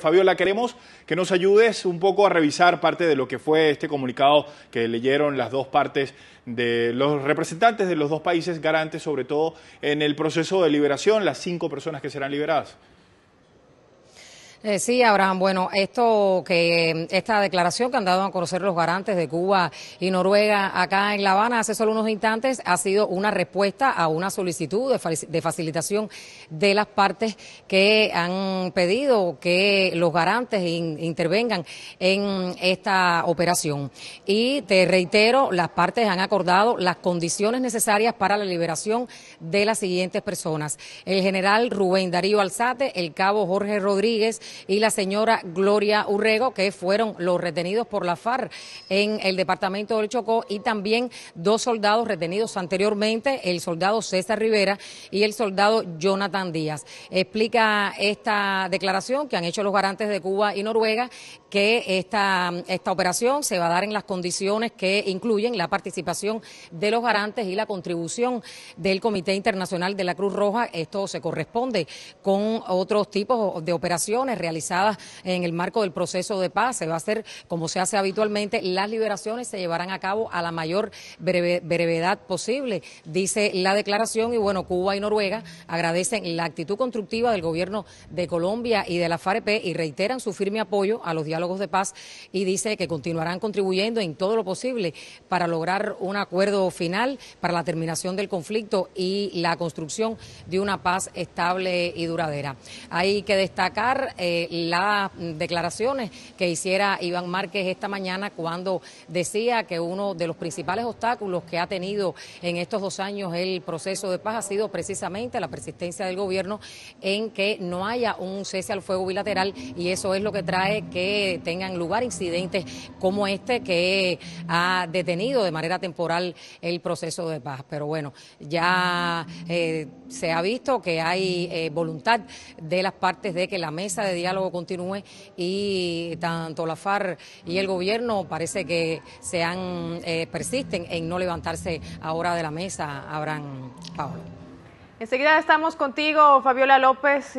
Fabiola, queremos que nos ayudes un poco a revisar parte de lo que fue este comunicado que leyeron las dos partes de los representantes de los dos países garantes, sobre todo en el proceso de liberación, las cinco personas que serán liberadas. Eh, sí, Abraham, bueno, esto que esta declaración que han dado a conocer los garantes de Cuba y Noruega acá en La Habana hace solo unos instantes ha sido una respuesta a una solicitud de, facilitación de las partes que han pedido que los garantes intervengan en esta operación. Y te reitero, las partes han acordado las condiciones necesarias para la liberación de las siguientes personas. El general Rubén Darío Alzate, el cabo Jorge Rodríguez, y la señora Gloria Urrego, que fueron los retenidos por la FARC en el departamento del Chocó y también dos soldados retenidos anteriormente, el soldado César Rivera y el soldado Jonathan Díaz. Explica esta declaración que han hecho los garantes de Cuba y Noruega que esta, esta operación se va a dar en las condiciones que incluyen la participación de los garantes y la contribución del Comité Internacional de la Cruz Roja. Esto se corresponde con otros tipos de operaciones realizadas en el marco del proceso de paz. Se va a hacer como se hace habitualmente. Las liberaciones se llevarán a cabo a la mayor brevedad posible, dice la declaración. Y bueno, Cuba y Noruega agradecen la actitud constructiva del gobierno de Colombia y de la FAREP... y reiteran su firme apoyo a los diálogos de paz y dice que continuarán contribuyendo en todo lo posible para lograr un acuerdo final para la terminación del conflicto y la construcción de una paz estable y duradera. Hay que destacar. Eh, las declaraciones que hiciera Iván Márquez esta mañana cuando decía que uno de los principales obstáculos que ha tenido en estos dos años el proceso de paz ha sido precisamente la persistencia del gobierno en que no haya un cese al fuego bilateral y eso es lo que trae que tengan lugar incidentes como este que ha detenido de manera temporal el proceso de paz. Pero bueno, ya eh, se ha visto que hay eh, voluntad de las partes de que la mesa de diálogo continúe y tanto la FARC y el gobierno parece que se han, eh, persisten en no levantarse ahora de la mesa, Abraham Paola. Enseguida estamos contigo, Fabiola López.